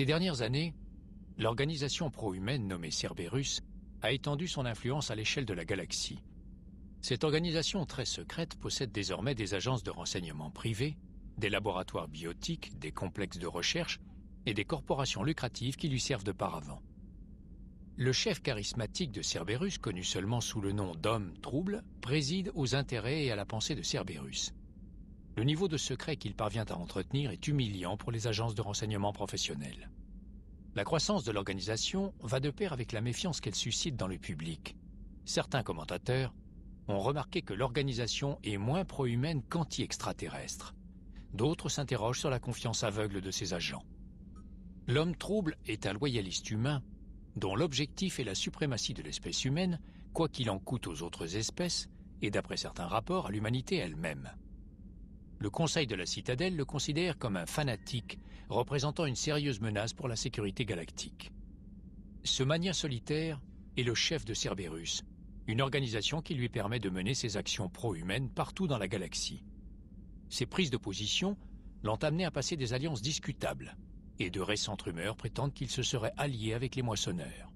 Ces dernières années, l'organisation pro-humaine nommée Cerberus a étendu son influence à l'échelle de la galaxie. Cette organisation très secrète possède désormais des agences de renseignement privées, des laboratoires biotiques, des complexes de recherche et des corporations lucratives qui lui servent de paravent. Le chef charismatique de Cerberus, connu seulement sous le nom d'homme trouble, préside aux intérêts et à la pensée de Cerberus. Le niveau de secret qu'il parvient à entretenir est humiliant pour les agences de renseignement professionnelles. La croissance de l'organisation va de pair avec la méfiance qu'elle suscite dans le public. Certains commentateurs ont remarqué que l'organisation est moins pro-humaine qu'anti-extraterrestre. D'autres s'interrogent sur la confiance aveugle de ses agents. L'homme trouble est un loyaliste humain dont l'objectif est la suprématie de l'espèce humaine, quoi qu'il en coûte aux autres espèces, et d'après certains rapports à l'humanité elle-même. Le Conseil de la Citadelle le considère comme un fanatique représentant une sérieuse menace pour la sécurité galactique. Ce mania solitaire est le chef de Cerberus, une organisation qui lui permet de mener ses actions pro-humaines partout dans la galaxie. Ses prises de position l'ont amené à passer des alliances discutables, et de récentes rumeurs prétendent qu'il se serait allié avec les moissonneurs.